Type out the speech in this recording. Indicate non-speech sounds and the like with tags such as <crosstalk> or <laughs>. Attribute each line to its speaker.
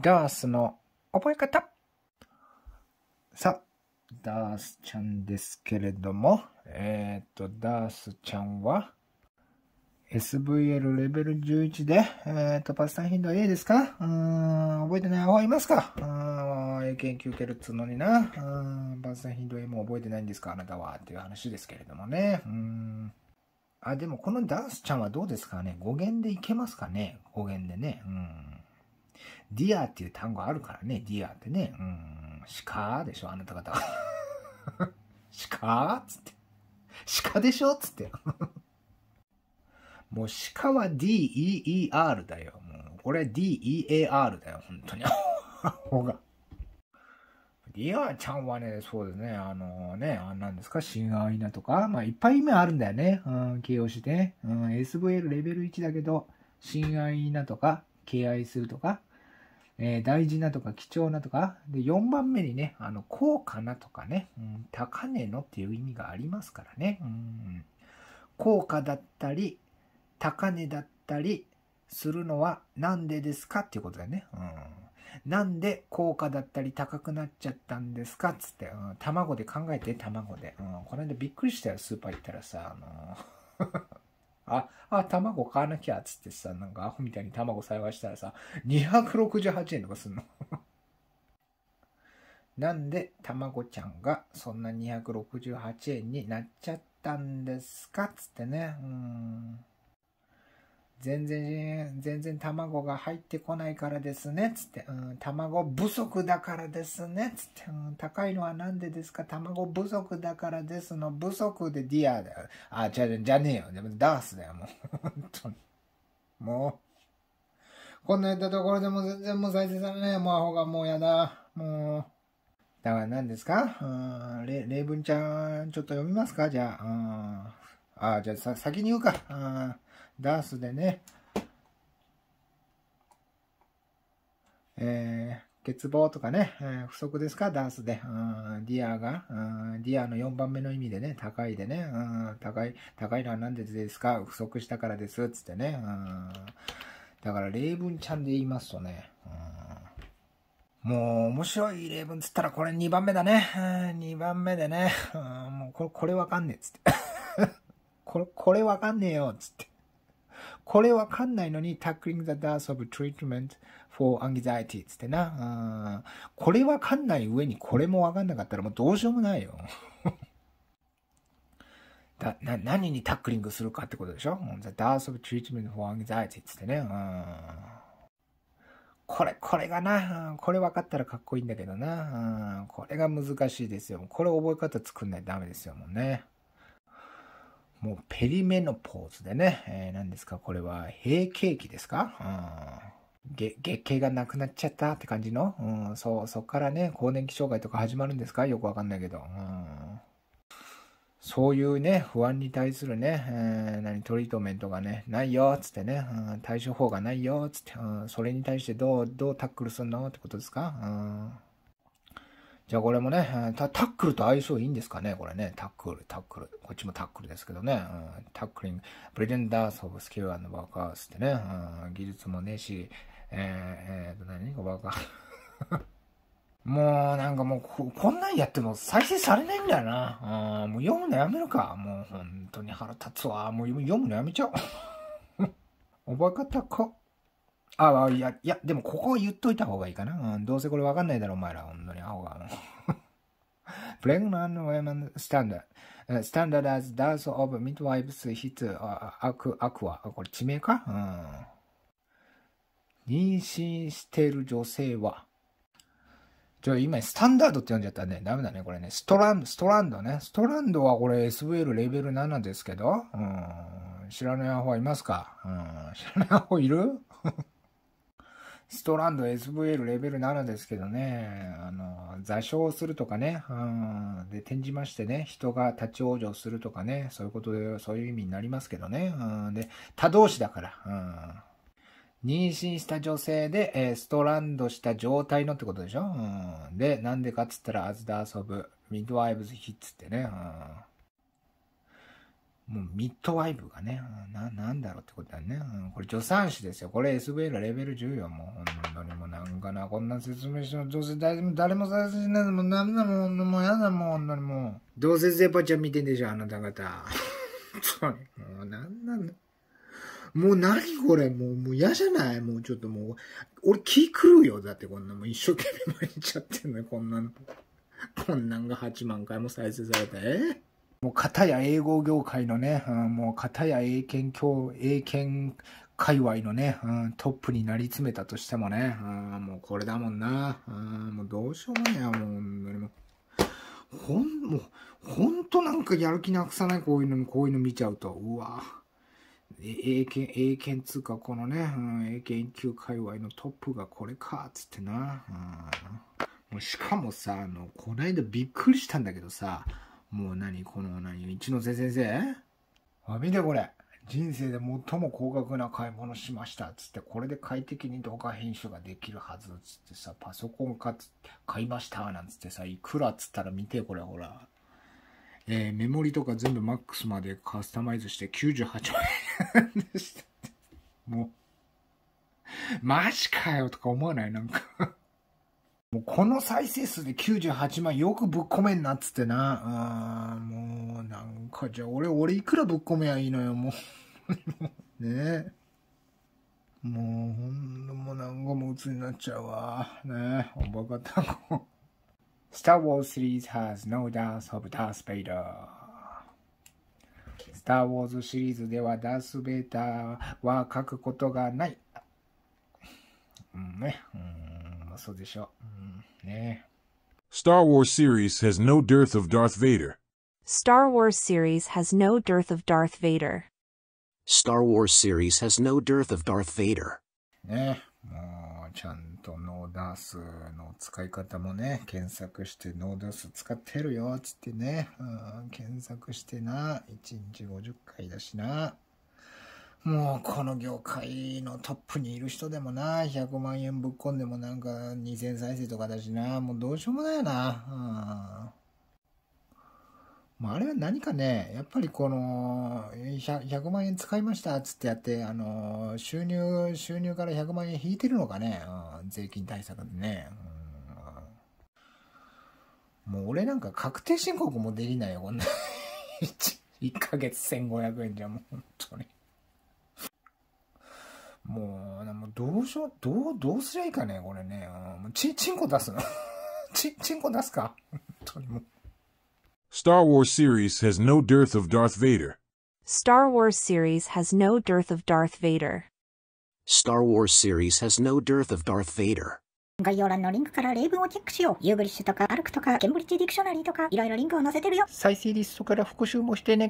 Speaker 1: ダースの覚え方さあ、ダースちゃんですけれども、えっ、ー、と、ダースちゃんは、SVL レベル11で、えっ、ー、と、パスタ頻度は A ですかうーん、覚えてない方いますかうーん、A 研究受けるっつうのにな。うん、パスタ頻度 A も覚えてないんですかあなたは。っていう話ですけれどもね。うん。あ、でもこのダースちゃんはどうですかね語源でいけますかね語源でね。うん。ディアっていう単語あるからね、ディアってね。うん、鹿でしょ、あなた方。は。鹿 <laughs> っつって。鹿でしょつって。<laughs> もう鹿は DEER だよ。もうこれは DEAR だよ、本当に。ほが。ィアちゃんはね、そうですね、あのー、ね、あなんですか、親愛アイナとか、まあいっぱい味あるんだよね、うん、形容詞で、うん、SVL レベル1だけど、親愛アイナとか、敬愛するとか、えー、大事なとか貴重なとか、で、4番目にね、あの、高価なとかね、うん、高値のっていう意味がありますからね。うん。高価だったり、高値だったりするのは何でですかっていうことだよね。うん。なんで高価だったり高くなっちゃったんですかっつって、うん、卵で考えて、卵で。うん、この間びっくりしたよ、スーパー行ったらさ、あのーあ、あ、卵買わなきゃっつってさ、なんかアホみたいに卵栽培したらさ、268円とかすんの <laughs> なんで、卵ちゃんがそんな268円になっちゃったんですかつってね。うん。全然、全然卵が入ってこないからですね、つって、うん、卵不足だからですね、つって、うん、高いのは何でですか、卵不足だからですの、不足でディアだよ。あ、じゃ、じゃねえよ。でもダースだよ、もう。に。もう。こんなやったところでも全然もう再生されないもうアホがもうやだ。もう。だから何ですかうん、れ、例文ちゃん、ちょっと読みますかじゃあ、うん。あ、じゃあさ、先に言うか。うん。ダースでね、えー、欠乏とかね、えー、不足ですか、ダンスで。ディアが、ディアの4番目の意味でね、高いでね、高い、高いのは何でですか、不足したからです、つってね。だから、例文ちゃんで言いますとね、もう面白い例文つったらこれ2番目だね。2番目でね、もうこれ、これわかんねえ、つって。<laughs> これ、これわかんねえよ、つって。これわかんないのに、Tackling the Death of Treatment for Anxiety つってな。これわかんない上にこれもわかんなかったらもうどうしようもないよ。<laughs> だな何にタックリングするかってことでしょ ?The Death of Treatment for Anxiety つってね。これ、これがな、これ分かったらかっこいいんだけどな、これが難しいですよ。これ覚え方作んないとダメですよ、もんね。もうペリメノポーズでね、えー、何ですか、これは閉経期ですか、うん、月経がなくなっちゃったって感じの、うん、そう、そっからね、更年期障害とか始まるんですかよくわかんないけど。うんそういうね、不安に対するね、えー、何、トリートメントがね、ないよ、つってね、うん、対処法がないよ、つって、うん、それに対してどう、どうタックルするのってことですか、うんじゃあこれもね、タックルと相性いいんですかねこれね、タックル、タックル。こっちもタックルですけどね。うん、タックリング、プレゼンダースオブスキルワーカースってね、うん、技術もねえし、えー、えー、と何、にワーカー。<laughs> もうなんかもうこ、んなんやっても再生されないんだよな。うん、もう読むのやめるか。もう本当に腹立つわ。もう読むのやめちゃおう。<laughs> おバカたコ。ああ、いや、いや、でもここは言っといた方がいいかな。うん、どうせこれわかんないだろ、お前ら。本当に、アホが。プ <laughs> レグ g ン a n t women s t a n d a ダ d standard as does of m i アク i これ地名かうん。妊娠している女性は。ちょ、今、スタンダードって呼んじゃったね。ダメだね、これね。ストランド、ストランドね。ストランドはこれ SVL レベル7ですけど、うん。知らないアホはいますかうん。知らないアホいるストランド SVL レベル7ですけどね、あの、座礁するとかね、うん、で、転じましてね、人が立ち往生するとかね、そういうことで、そういう意味になりますけどね、うん、で、他動詞だから、うん、妊娠した女性で、えー、ストランドした状態のってことでしょ、うん、で、なんでかっつったら、アズダ遊ぶ、ミッドワイブズヒッツってね、うんもうミッドワイブがね、な、なんだろうってことだね。うん、これ助産師ですよ。これ SVL レベル10よ、もう。んのにもうなんかな、こんな説明しても、どうせ誰も、誰も再生しないでもダメだもん、もうやだもん、本当にもう。どうせゼパちゃん見てんでしょ、あなた方。もうなんなんもう何これ、もう、もう嫌じゃないもうちょっともう、俺気狂うよ。だってこんなもう一生懸命いちゃってんのよ、こんなの。こんなんが8万回も再生された。えーもう片や英語業界のね、うん、もう片や英検教、英検界隈のね、うん、トップになり詰めたとしてもね、うん、もうこれだもんな、うん、もうどうしようもねえもう本もほん、もう、ほんとなんかやる気なくさない、こういうの、こういうの見ちゃうと、うわ英検、英検つうか、このね、うん、英検級界隈のトップがこれか、つってな。うん、もうしかもさ、あの、こないだびっくりしたんだけどさ、もう何この何一ノ瀬先生あ、見てこれ。人生で最も高額な買い物しました。つって、これで快適に動画編集ができるはず。つってさ、パソコン買買いました。なんつってさ、いくらつったら見てこれほら。えー、メモリとか全部マックスまでカスタマイズして98万円でした。もう、マジかよとか思わないなんかもうこの再生数で98万よくぶっ込めんなっつってな。あもうなんかじゃあ俺、俺いくらぶっ込めやいいのよ、もう。<laughs> ねえ。もうほんのもうなんかもう鬱になっちゃうわ。ねえ、おバカタコ。Star Wars series has no dance of Darth Vader. スター・ウォーズシリーズではダース・ベーターは書くことがない。うんね。うんまあそうでしょう。うん、ね Star Wars series has no dearth of Darth Vader. Star Wars series has no dearth of Darth Vader. Star Wars series has no dearth of Darth Vader. ねもうちゃんとノーダースの使い方もね、検索してノーダース使ってるよ、っつってね、うん、検索してな、1日50回だしな。もうこの業界のトップにいる人でもな、100万円ぶっ込んでもなんか2000再生とかだしな、もうどうしようもないよな。うん。まああれは何かね、やっぱりこの100、100万円使いましたっつってやって、あの、収入、収入から100万円引いてるのかね、うん、税金対策でね。うん、もう俺なんか確定申告もできないよ、こんな1。1 <laughs> ヶ月1500円じゃもう本当に。もう、もうどうしよう、どう、どうすりゃいいかね、これね。うん、ち、ちんこ出すの <laughs> ち、ちんこ出すか Star Wars series has no dearth of Darth Vader. Star Wars series has no dearth of Darth Vader. Star Wars series has no dearth of Darth Vader. 概要欄のリンクから例文をチェックしよう。ユーグリッシュとかアルクとかケンブリッジディクショナリーとかいろいろリンクを載せてるよ。再生リストから復習もしてね。